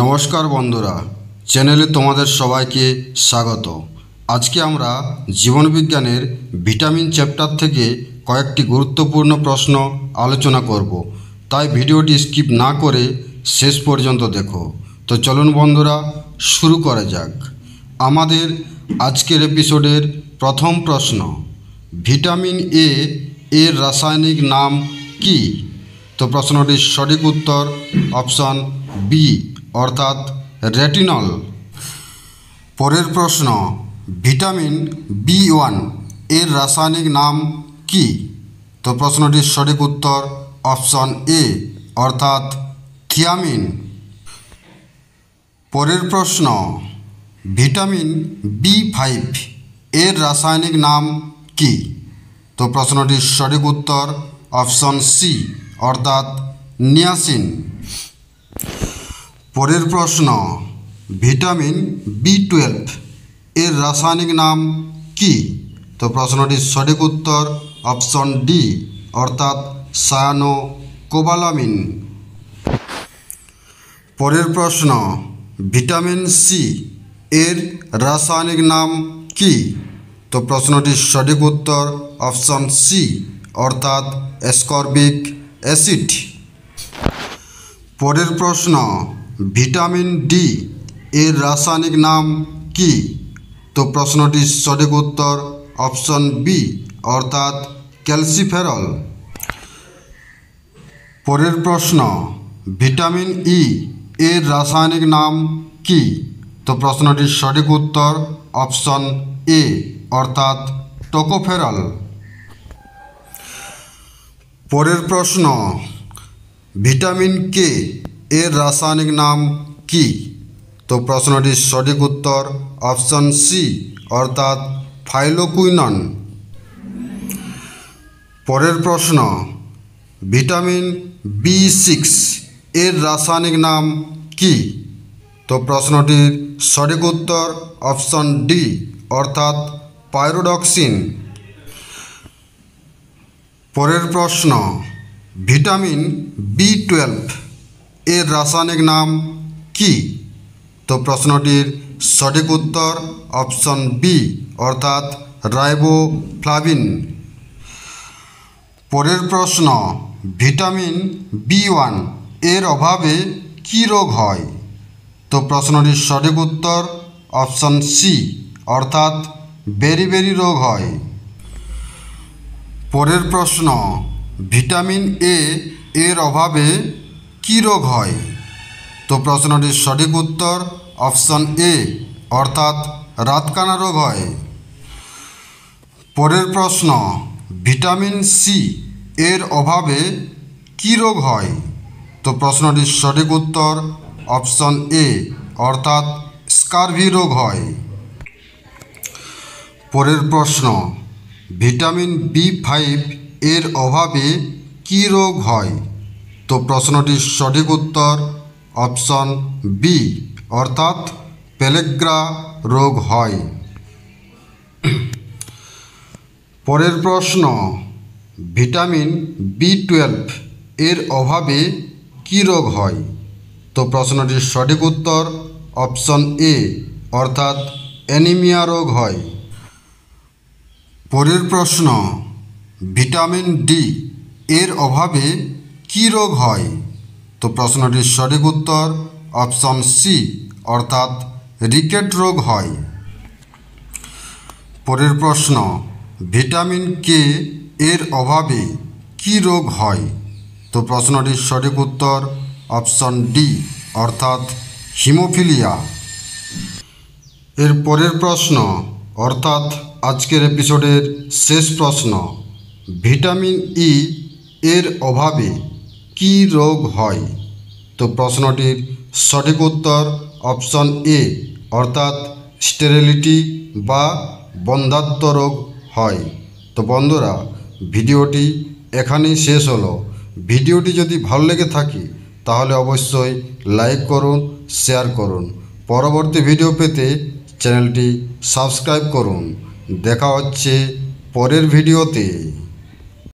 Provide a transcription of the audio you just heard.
নমস্কার বন্ধুরা চ্যানেলে তোমাদের সবাইকে স্বাগত আজকে আমরা জীবনবিজ্ঞানের ভিটামিন চ্যাপ্টার থেকে কয়েকটি গুরুত্বপূর্ণ প্রশ্ন আলোচনা করব তাই ভিডিওটি স্কিপ না করে শেষ পর্যন্ত দেখো তো চলুন বন্ধুরা শুরু করা যাক আমাদের আজকের এপিসোডের প্রথম প্রশ্ন ভিটামিন এ এর রাসায়নিক নাম কি তো প্রশ্নটির সঠিক উত্তর অপশান বি অর্থাৎ রেটিনল পরের প্রশ্ন ভিটামিন বি ওয়ান এর রাসায়নিক নাম কি তো প্রশ্নটির সঠিক উত্তর অপশন এ অর্থাৎ থিয়ামিন পরের প্রশ্ন ভিটামিন বি ফাইভ এর রাসায়নিক নাম কি তো প্রশ্নটির সঠিক উত্তর অপশন সি অর্থাৎ নিয়াসিন পরের প্রশ্ন ভিটামিন বি টুয়েলভ এর রাসায়নিক নাম কি তো প্রশ্নটির সঠিক উত্তর অপশন ডি অর্থাৎ সায়ানো কোবালামিন পরের প্রশ্ন ভিটামিন সি এর রাসায়নিক নাম কি তো প্রশ্নটির সঠিক উত্তর অপশন সি অর্থাৎ স্কর্বিক অ্যাসিড পরের প্রশ্ন ভিটামিন ডি এর রাসায়নিক নাম কি তো প্রশ্নটির সঠিক উত্তর অপশন বি অর্থাৎ ক্যালসিফেরল পরের প্রশ্ন ভিটামিন ই এর রাসায়নিক নাম কি তো প্রশ্নটির সঠিক উত্তর অপশন এ অর্থাৎ টোকোফেরল পরের প্রশ্ন ভিটামিন কে এর রাসায়নিক নাম কি তো প্রশ্নটির সঠিক উত্তর অপশন সি অর্থাৎ ফাইলোকুইনন পরের প্রশ্ন ভিটামিন বি সিক্স এর রাসায়নিক নাম কি তো প্রশ্নটির সঠিক উত্তর অপশন ডি অর্থাৎ পাইরোডক্সিন পরের প্রশ্ন ভিটামিন বি টুয়েলভ এর রাসায়নিক নাম কি তো প্রশ্নটির সঠিক উত্তর অপশন বি অর্থাৎ রাইবোফ্লাভিন পরের প্রশ্ন ভিটামিন বি ওয়ান এর অভাবে কি রোগ হয় তো প্রশ্নটির সঠিক উত্তর অপশন সি অর্থাৎ বেরি বেরি রোগ হয় পরের প্রশ্ন ভিটামিন এ এর অভাবে কী রোগ হয় তো প্রশ্নটির সঠিক উত্তর অপশন এ অর্থাৎ রাতকানা রোগ হয় পরের প্রশ্ন ভিটামিন সি এর অভাবে কি রোগ হয় তো প্রশ্নটির সঠিক উত্তর অপশন এ অর্থাৎ স্কারভি রোগ হয় পরের প্রশ্ন ভিটামিন বি ফাইভ এর অভাবে কি রোগ হয় তো প্রশ্নটির সঠিক উত্তর অপশন বি অর্থাৎ পেলেগ্রা রোগ হয় পরের প্রশ্ন ভিটামিন বি টুয়েলভ এর অভাবে কি রোগ হয় তো প্রশ্নটির সঠিক উত্তর অপশন এ অর্থাৎ অ্যানিমিয়া রোগ হয় পরের প্রশ্ন ভিটামিন ডি এর অভাবে কি রোগ হয় তো প্রশ্নটির সঠিক উত্তর অপশন সি অর্থাৎ রিকেট রোগ হয় পরের প্রশ্ন ভিটামিন কে এর অভাবে কি রোগ হয় তো প্রশ্নটির সঠিক উত্তর অপশন ডি অর্থাৎ হিমোফিলিয়া এর পরের প্রশ্ন অর্থাৎ আজকের এপিসোডের শেষ প্রশ্ন ভিটামিন ই e এর অভাবে কি রোগ হয় তো প্রশ্নটির সঠিক উত্তর অপশন এ অর্থাৎ স্টেরিলিটি বা বন্ধাত্ম রোগ হয় তো বন্ধুরা ভিডিওটি এখানেই শেষ হলো ভিডিওটি যদি ভালো লেগে থাকে তাহলে অবশ্যই লাইক করুন শেয়ার করুন পরবর্তী ভিডিও পেতে চ্যানেলটি সাবস্ক্রাইব করুন দেখা হচ্ছে পরের ভিডিওতে